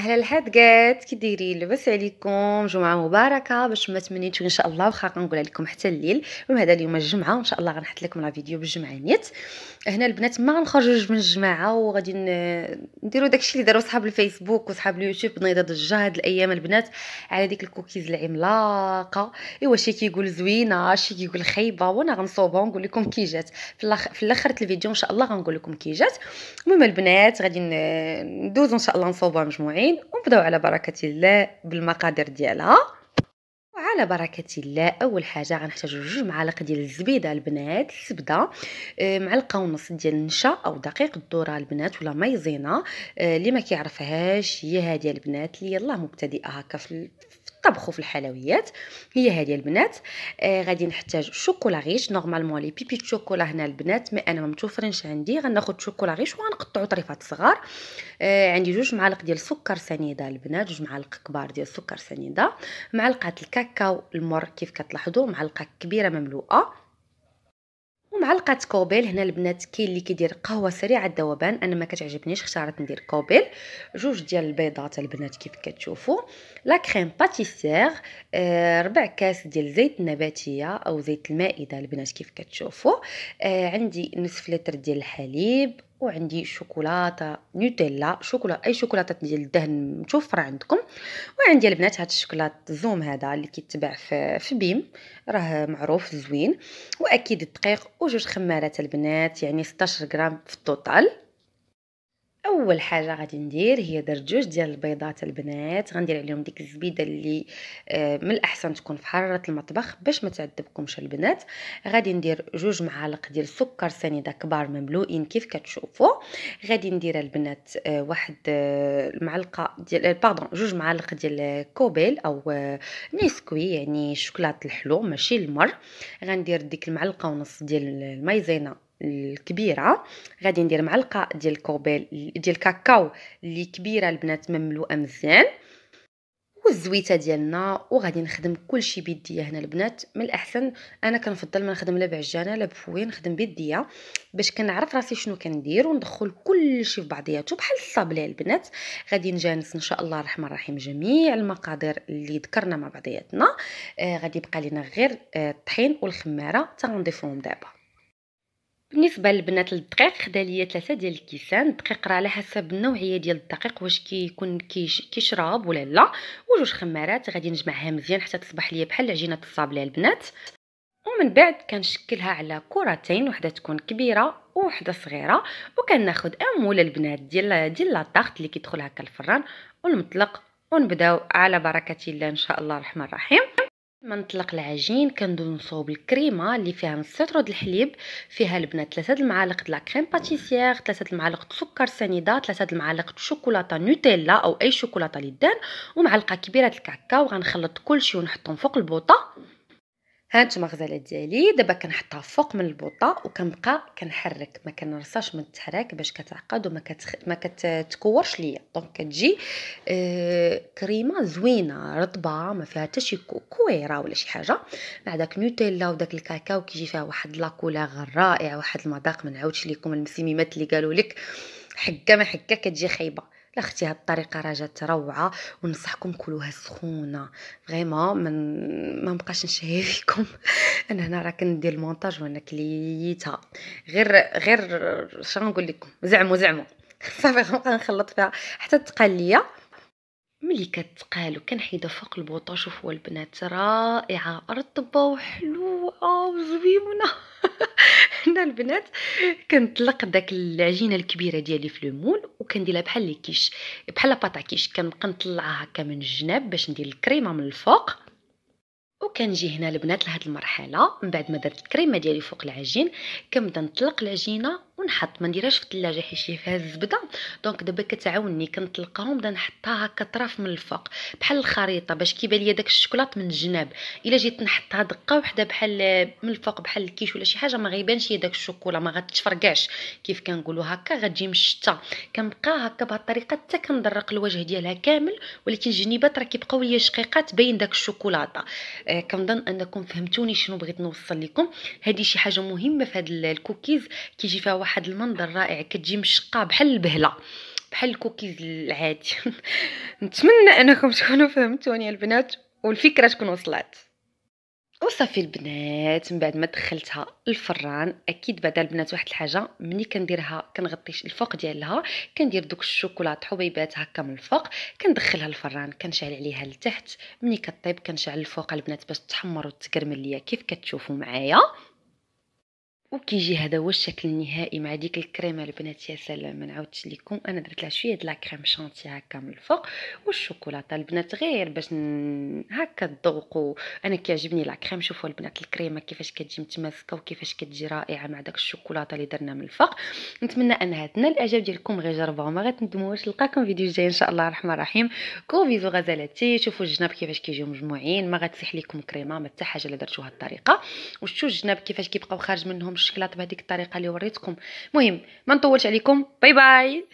اهلا الحدقات كي دايرين لاباس عليكم جمعه مباركه باش ما تمنيتو ان شاء الله واخا غنقولها لكم حتى الليل المهم هذا اليوم الجمعه وان شاء الله غنحط لكم لا فيديو نيت هنا البنات ما غنخرجوش من الجماعه وغادي نديرو داكشي اللي داروا صحاب الفيسبوك وصحاب اليوتيوب نيضه الجهد الايام البنات على ديك الكوكيز العملاقه ايوا شي كيقول زوينه شي كيقول خايبه وانا غنصوبها ونقول لكم كي جات في الاخر الفيديو ان شاء الله غنقول لكم كي جات المهم البنات غادي ندوزو ان شاء الله نصوبها مجموعين اجمعين ونبداو على بركه الله بالمقادير ديالها على بركه الله اول حاجه غنحتاجو جوج معالق ديال الزبيده البنات الزبده آه، معلقه ونص ديال النشا او دقيق الذره البنات ولا مايزينا آه، اللي ما كيعرفهاش هي هذه البنات اللي يلاه مبتدئه هكا في طبخوا في الحلويات هي هذه البنات آه غادي نحتاج شوكولا غيش نورمالمون لي بيبي شوكولا هنا البنات مي انا ما متوفرينش عندي غناخد شوكولا غيش وغنقطعو طريفات صغار آه عندي جوج معالق ديال السكر سنيده البنات جوج معالق كبار ديال السكر سنيده معلقه الكاكاو المر كيف كتلاحظوا معلقه كبيره مملوءه معلقه كوبيل هنا البنات كاين اللي كيدير قهوه سريعه الذوبان انا ما كتعجبنيش اختارت ندير كوبيل جوج ديال البيضات البنات كيف كتشوفوا لا كريم باتيسير آه، ربع كاس ديال زيت نباتيه او زيت المائده البنات كيف كتشوفوا آه، عندي نصف لتر ديال الحليب وعندي شوكولاته نوتيلا شوكولا اي شوكولاته ديال الدهن متوفره عندكم وعندي البنات هاد الشوكولات زوم هذا اللي كيتباع في, في بيم راه معروف زوين واكيد الدقيق وجوج خمارات البنات يعني 16 غرام في التوتال اول حاجه غادي ندير هي درت جوج ديال البيضات البنات غندير عليهم ديك الزبيده اللي آه، من الاحسن تكون في حراره المطبخ باش ما تعذبكمش البنات غادي ندير جوج معالق ديال السكر سنيده كبار مملوئين كيف كتشوفوا غادي ندير البنات آه، واحد آه، المعلقه ديال باردون جوج معالق ديال كوبيل او نيسكوي يعني شوكولاط الحلو ماشي المر غندير ديك المعلقه ونص ديال المايزينا الكبيره غادي ندير معلقه ديال الكوبيل ديال الكاكاو اللي كبيره البنات مملوءه مزيان والزويته ديالنا وغادي نخدم كلشي بيديا هنا البنات من الاحسن انا كنفضل ما نخدم لا بعجانه لا بفوي نخدم بيديا باش كنعرف راسي شنو كندير وندخل كلشي في بعضياته بحال الصابله البنات غادي نجانس ان شاء الله الرحمن الرحيم جميع المقادير اللي ذكرنا مع بعضياتنا آه غادي يبقى لنا غير آه والخماره تا غنضيفهم دابا بالنسبه للبنات الدقيق خدا ليا ثلاثه ديال الكيسان الدقيق راه على حسب النوعيه ديال الدقيق واش كيكون كيشرب ولا لا وجوج خمارات غادي نجمعها مزيان حتى تصبح ليا بحال عجينه الصابله البنات ومن بعد كنشكلها على كرتين وحده تكون كبيره وحده صغيره وكناخذ امول البنات ديال ديال لاطاخت اللي كيدخل هكا الفران والمطلق ونبداو على بركه الله ان شاء الله الرحمن الرحيم ما نطلق العجين كندوز نصوب الكريمه اللي فيها نص سطر د الحليب فيها البنات 3 المعالق ديال لا كريم باتيسيير 3 المعالق سكر سنيده 3 المعالق د شوكولاته نوتيلا او اي شوكولاته اللي دان ومعلقه كبيره د الكاكاو غنخلط كلشي ونحطهم فوق البوطه هانت المغزله ديالي دابا كنحطها فوق من البوطه وكنبقى كنحرك ما كنرصاش من التحراك باش كتعقد وما كتخ... ما كتكورش ليا دونك كتجي آه كريمه زوينه رطبه ما فيها حتى شي كويره ولا شي حاجه مع داك نوتيلا وداك الكاكاو كيجي فيها واحد لاكولاغ رائع واحد المذاق ما نعاودش لكم المسميمات اللي قالوا لك حكه ما حكه كتجي خايبه لاختي هاد الطريقه راه جات روعه ونصحكم كلوها سخونه فريمون من ما نبقاش نشهي فيكم انا هنا راه كندير المونتاج وانا كليتها غير غير شنو نقول لكم زعمو زعمو صافي غنبقى نخلط فيها حتى تقال ليا ملي كتقال وكنحيدها فوق البوطه شوفوا البنات رائعه رطبه وحلوه وزوينه هنا البنات كنطلق داك العجينه الكبيره ديالي في المول وكنديرها بحال لي كيش بحال كيش كنبقى نطلعها هكا من الجناب باش ندير الكريمه من الفوق وكنجي هنا البنات لهاد المرحله من بعد ما درت الكريمه ديالي فوق العجين كنبدا نطلق العجينه ونحط ما نديرهاش في الثلاجه حيت شي فيها الزبده دونك دابا كتعاوني كنطلقهم بدا نحطها هكا طرف من الفوق بحال الخريطه باش كيبان ليا داك الشكلاط من الجناب الا جيت نحطها دقه وحده بحال من الفوق بحال الكيش ولا شي حاجه ما غيبانش ليا داك الشوكولا ما غتفرقعش كيف كنقولوا هكا غتجي مشته كنبقى هكا بهاد الطريقه حتى كندرق الوجه ديالها كامل ولكن الجنيبات راه كيبقاو ليا شقيقات بين داك الشوكولاته آه كنظن انكم فهمتوني شنو بغيت نوصل لكم هذه شي حاجه مهمه في هاد الكوكيز كيجي فيها واحد المنظر رائع كتجي مشقه بحال البهله بحال الكوكيز العادي نتمنى انكم تكونوا فهمتوني البنات والفكره تكون وصلت وصافي البنات من بعد ما دخلتها الفران اكيد بعدا البنات واحد الحاجه ملي كنديرها كنغطي الفوق ديالها كندير دوك الشوكولات حبيبات هكا من الفوق كندخلها الفران كنشعل عليها لتحت ملي كطيب كنشعل الفوق البنات باش تحمر وتكرمل ليا كيف كتشوفوا معايا وكيجي هذا هو الشكل النهائي مع ديك الكريمه البنات يا سلام ما نعاودش لكم انا درت لها شويه د لا كريم شانتي هكا من الفوق والشوكولاته البنات غير باش ن... هكا تذوقوا انا كيعجبني لا كريم شوفوا البنات الكريمه كيفاش كتجي متماسكه وكيفاش كتجي رائعه مع داك الشوكولاته اللي درنا من الفوق نتمنى انها تنال الاعجاب ديالكم غير جربوها ما غتندموش نلقاكم فيديو جاي ان شاء الله الرحمن الرحيم كو فيزو غزالاتي شوفوا الجناب كيفاش كيجيو مجموعين ما غتسيح لكم كريمه ما حتى حاجه اللي درتوها الطريقه وشوفوا الجناب كيفاش كيبقاو خارج منهم الشكلاط بهذيك الطريقه اللي وريتكم المهم ما نطولش عليكم باي باي